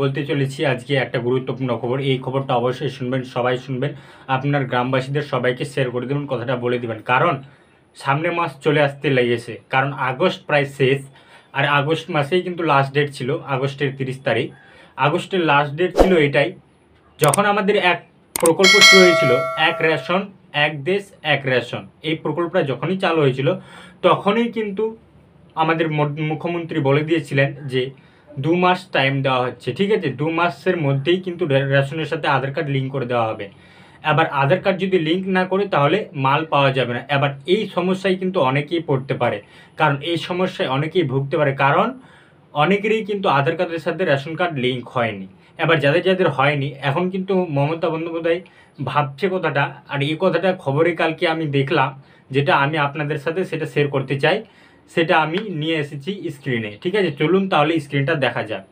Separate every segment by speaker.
Speaker 1: বলতে চলেছি আজকে একটা গুরুত্বপূর্ণ খবর এই খবরটা অবশ্যই শুনবেন সবাই শুনবেন আপনার গ্রামবাসীদের সবাইকে শেয়ার করে দেবেন কথাটা বলে দেবেন কারণ সামনের মাস চলে আসতে লেগেছে কারণ আগস্ট প্রায় শেষ আর আগস্ট মাসেই কিন্তু লাস্ট ডেট ছিল আগস্টের তিরিশ তারিখ আগস্টের লাস্ট ডেট ছিল এটাই যখন আমাদের এক প্রকল্প শুরু হয়েছিল এক রেশন এক দেশ এক রেশন এই প্রকল্পটা যখনই চালু হয়েছিল তখনই কিন্তু আমাদের মুখ্যমন্ত্রী বলে দিয়েছিলেন যে দু মাস টাইম দেওয়া হচ্ছে ঠিক আছে দু মাসের মধ্যেই কিন্তু রেশনের সাথে আধার কার্ড লিঙ্ক করে দেওয়া হবে এবার আধার কার্ড যদি লিঙ্ক না করে তাহলে মাল পাওয়া যাবে না এবার এই সমস্যায় কিন্তু অনেকেই পড়তে পারে কারণ এই সমস্যায় অনেকেই ভুগতে পারে কারণ অনেকেরই কিন্তু আধার কার্ডের সাথে রেশন কার্ড লিঙ্ক হয়নি এবার যাদের যাদের হয়নি এখন কিন্তু মমতা বন্দ্যোপাধ্যায় ভাবছে কথাটা আর এই কথাটা খবরে কালকে আমি দেখলাম যেটা আমি আপনাদের সাথে সেটা শেয়ার করতে চাই সেটা আমি নিয়ে এসেছি স্ক্রিনে ঠিক আছে চলুন তাহলে স্ক্রিনটা দেখা যাক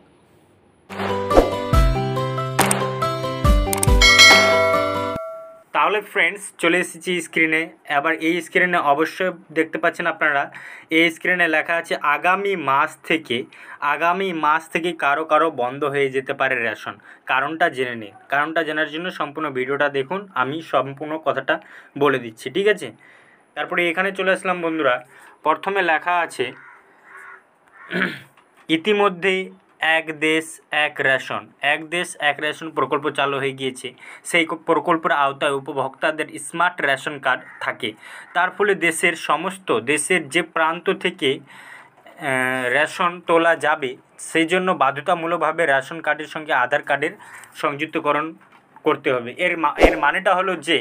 Speaker 1: তাহলে ফ্রেন্ডস চলে এসেছি স্ক্রিনে এবার এই স্ক্রিনে অবশ্যই দেখতে পাচ্ছেন আপনারা এই স্ক্রিনে লেখা আছে আগামী মাস থেকে আগামী মাস থেকে কারো কারো বন্ধ হয়ে যেতে পারে রেশন কারণটা জেনে নিন কারণটা জানার জন্য সম্পূর্ণ ভিডিওটা দেখুন আমি সম্পূর্ণ কথাটা বলে দিচ্ছি ঠিক আছে তারপরে এখানে চলে আসলাম বন্ধুরা প্রথমে লেখা আছে ইতিমধ্যে এক দেশ এক রেশন এক দেশ এক রেশন প্রকল্প চালু হয়ে গিয়েছে সেই প্রকল্পের আওতায় উপভোক্তাদের স্মার্ট রেশন কার্ড থাকে তার ফলে দেশের সমস্ত দেশের যে প্রান্ত থেকে রেশন তোলা যাবে সেই জন্য বাধ্যতামূলকভাবে রেশন কার্ডের সঙ্গে আধার কার্ডের সংযুক্তকরণ করতে হবে এর এর মানেটা হলো যে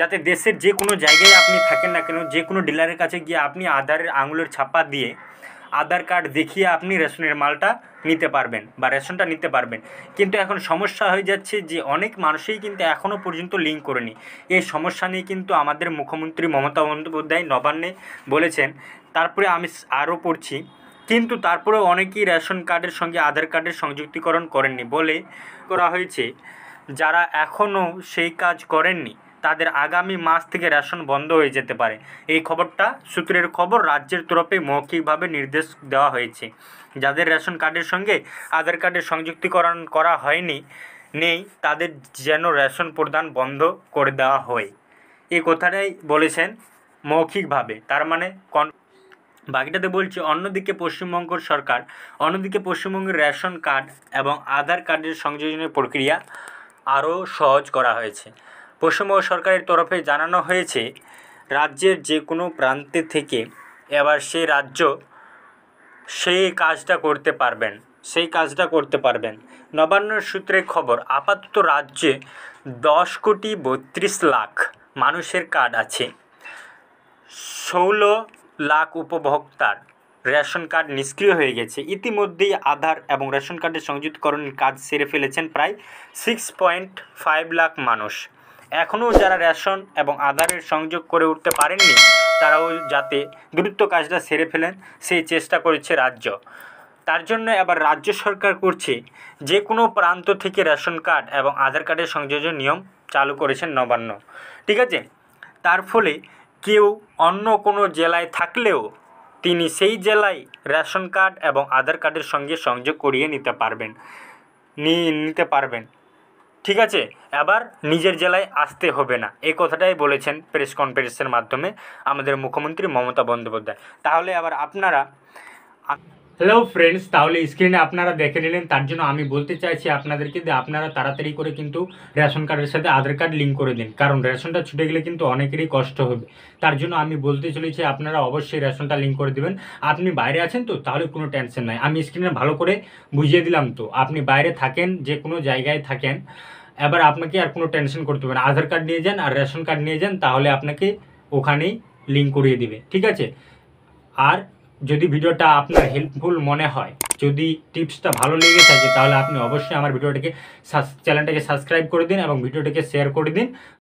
Speaker 1: যাতে দেশের যে কোনো জায়গায় আপনি থাকেন না কেন যে কোনো ডিলারের কাছে গিয়ে আপনি আধারের আঙুলের ছাপা দিয়ে আধার কার্ড দেখিয়ে আপনি রেশনের মালটা নিতে পারবেন বা রেশনটা নিতে পারবেন কিন্তু এখন সমস্যা হয়ে যাচ্ছে যে অনেক মানুষই কিন্তু এখনও পর্যন্ত লিঙ্ক করেনি এই সমস্যা নিয়ে কিন্তু আমাদের মুখ্যমন্ত্রী মমতা বন্দ্যোপাধ্যায় নবান্নে বলেছেন তারপরে আমি আরও পড়ছি কিন্তু তারপরেও অনেকেই রেশন কার্ডের সঙ্গে আধার কার্ডের সংযুক্তিকরণ করেননি বলে করা হয়েছে যারা এখনও সেই কাজ করেননি তাদের আগামী মাস থেকে রেশন বন্ধ হয়ে যেতে পারে এই খবরটা সূত্রের খবর রাজ্যের তরফে মৌখিকভাবে নির্দেশ দেওয়া হয়েছে যাদের রেশন কার্ডের সঙ্গে আধার কার্ডের সংযুক্তিকরণ করা হয়নি নেই তাদের যেন রেশন প্রদান বন্ধ করে দেওয়া হয় এই কথাটাই বলেছেন মৌখিকভাবে তার মানে কন বাকিটাতে বলছি অন্যদিকে পশ্চিমবঙ্গ সরকার অন্যদিকে পশ্চিমবঙ্গের রেশন কার্ড এবং আধার কার্ডের সংযোজনের প্রক্রিয়া আরও সহজ করা হয়েছে পশ্চিমবঙ্গ সরকারের তরফে জানানো হয়েছে রাজ্যের যে কোনো প্রান্তে থেকে এবার সে রাজ্য সেই কাজটা করতে পারবেন সেই কাজটা করতে পারবেন নবান্ন সূত্রে খবর আপাতত রাজ্যে দশ কোটি বত্রিশ লাখ মানুষের কার্ড আছে ষোলো লাখ উপভোক্তার রেশন কার্ড নিষ্ক্রিয় হয়ে গেছে ইতিমধ্যেই আধার এবং রেশন কার্ডের সংযুক্তকরণের কাজ সেরে ফেলেছেন প্রায় সিক্স পয়েন্ট ফাইভ লাখ মানুষ এখনও যারা রেশন এবং আধারের সংযোগ করে উঠতে পারেননি তারাও যাতে দ্রুত কাজটা সেরে ফেলেন সেই চেষ্টা করেছে রাজ্য তার জন্য এবার রাজ্য সরকার করছে যে কোনো প্রান্ত থেকে রেশন কার্ড এবং আধার কার্ডের সংযোজন নিয়ম চালু করেছেন নবান্ন ঠিক আছে তার ফলে কেউ অন্য কোনো জেলায় থাকলেও তিনি সেই জেলায় রেশন কার্ড এবং আধার কার্ডের সঙ্গে সংযোগ করিয়ে নিতে পারবেন নিয়ে নিতে পারবেন ঠিক আছে আবার নিজের জেলায় আসতে হবে না এই কথাটাই বলেছেন প্রেস কনফারেন্সের মাধ্যমে আমাদের মুখ্যমন্ত্রী মমতা বন্দ্যোপাধ্যায় তাহলে আবার আপনারা হ্যালো ফ্রেন্ডস তাহলে স্ক্রিনে আপনারা দেখে নিলেন তার জন্য আমি বলতে চাইছি আপনাদেরকে যে আপনারা তাড়াতাড়ি করে কিন্তু রেশন কার্ডের সাথে আধার কার্ড লিঙ্ক করে দিন কারণ রেশনটা ছুটে গেলে কিন্তু অনেকেরই কষ্ট হবে তার জন্য আমি বলতে চলেছি আপনারা অবশ্যই রেশনটা লিঙ্ক করে দেবেন আপনি বাইরে আছেন তো তাহলে কোনো টেনশন নাই আমি স্ক্রিনে ভালো করে বুঝিয়ে দিলাম তো আপনি বাইরে থাকেন যে কোনো জায়গায় থাকেন এবার আপনাকে আর কোনো টেনশন করতে হবে না আধার কার্ড নিয়ে যান আর রেশন কার্ড নিয়ে যান তাহলে আপনাকে ওখানেই লিঙ্ক করিয়ে দিবে ঠিক আছে আর যদি ভিডিওটা আপনার হেল্পফুল মনে হয় যদি টিপসটা ভালো লেগে থাকে তাহলে আপনি অবশ্যই আমার ভিডিওটাকে চ্যানেলটাকে সাবস্ক্রাইব করে দিন এবং ভিডিওটাকে শেয়ার করে দিন